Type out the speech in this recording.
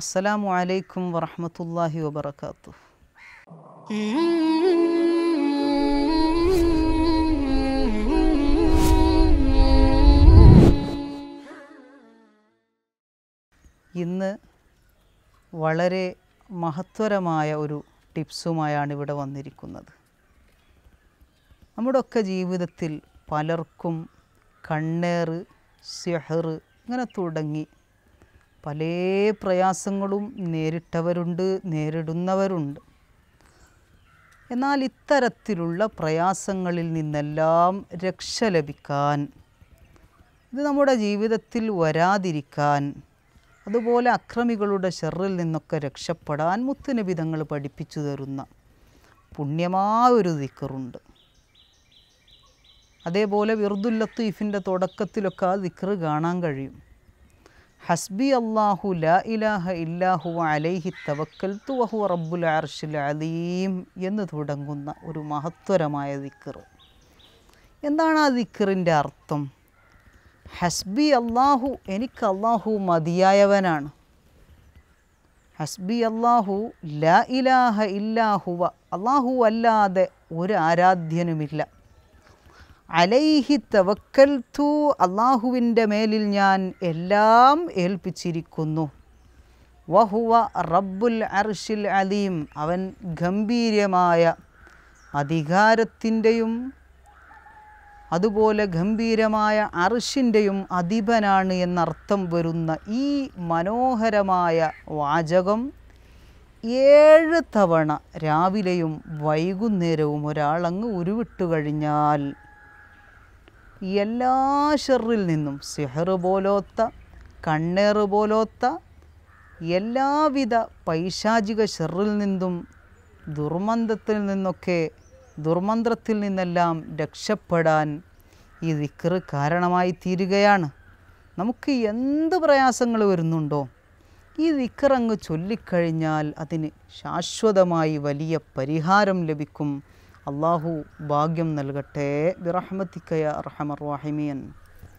അസ്സലാമു അലൈക്കും വറഹമത്തല്ലാഹി വബർക്കാത്തു ഇന്ന് വളരെ മഹത്വരമായ ഒരു ടിപ്സുമായാണ് ഇവിടെ വന്നിരിക്കുന്നത് നമ്മുടെ ഒക്കെ ജീവിതത്തിൽ പലർക്കും കണ്ണേറ് സെഹറ് ഇങ്ങനെ തുടങ്ങി പല പ്രയാസങ്ങളും നേരിട്ടവരുണ്ട് നേരിടുന്നവരുണ്ട് എന്നാൽ ഇത്തരത്തിലുള്ള പ്രയാസങ്ങളിൽ നിന്നെല്ലാം രക്ഷ ലഭിക്കാൻ ഇത് നമ്മുടെ ജീവിതത്തിൽ വരാതിരിക്കാൻ അതുപോലെ അക്രമികളുടെ ഷെറിൽ നിന്നൊക്കെ രക്ഷപ്പെടാൻ മുത്തുനബി തങ്ങൾ പഠിപ്പിച്ചു തരുന്ന പുണ്യമായൊരു ദിക്കറുണ്ട് അതേപോലെ വിർദുല്ലത്തീഫിൻ്റെ തുടക്കത്തിലൊക്കെ ആ ദിക്കറ് കാണാൻ കഴിയും ഹസ്ബി അള്ളാഹു ലാ ഇലാഹ ഇല്ലാഹു അലൈഹി തവക്കൽ തുവഹു റബ്ബുൽ അർഷുൽ അലീം എന്ന് തുടങ്ങുന്ന ഒരു മഹത്വരമായ ദിക്കർ എന്താണ് ആ ദിക്കറിൻ്റെ അർത്ഥം ഹസ്ബി അള്ളാഹു എനിക്ക് അള്ളാഹു മതിയായവനാണ് ഹസ്ബി അള്ളാഹു ലാ ഇലാഹ ഇല്ലാഹുവ അള്ളാഹു അല്ലാതെ ഒരു ആരാധ്യനുമില്ല അലൈഹി തവക്കൽ തു അള്ളാഹുവിൻ്റെ മേലിൽ ഞാൻ എല്ലാം ഏൽപ്പിച്ചിരിക്കുന്നു വഹുവ റബ്ബുൽ അർഷിൽ അലീം അവൻ ഗംഭീരമായ അധികാരത്തിൻ്റെയും അതുപോലെ ഗംഭീരമായ അർഷിൻ്റെയും അധിപനാണ് എന്നർത്ഥം വരുന്ന ഈ മനോഹരമായ വാചകം ഏഴ് തവണ രാവിലെയും വൈകുന്നേരവും ഒരാളങ്ങ് ഉരുവിട്ടു കഴിഞ്ഞാൽ എല്ലാ ഷെറിൽ നിന്നും സിഹർ പോലോത്ത കണ്ണേറ് പോലോത്ത എല്ലാവിധ പൈശാചിക ഷെറിൽ നിന്നും ദുർമന്ത്രത്തിൽ നിന്നൊക്കെ ദുർമന്ത്രത്തിൽ നിന്നെല്ലാം രക്ഷപ്പെടാൻ ഈ ദിക്കറ് കാരണമായി തീരുകയാണ് നമുക്ക് എന്ത് പ്രയാസങ്ങൾ വരുന്നുണ്ടോ ഈ ദിക്കറങ്ങ് ചൊല്ലിക്കഴിഞ്ഞാൽ അതിന് ശാശ്വതമായി വലിയ പരിഹാരം ലഭിക്കും അള്ളാഹു ഭാഗ്യം നൽകട്ടെ ബിറഹ്മത്തിക്കയ റഹമർ വാഹിമിയൻ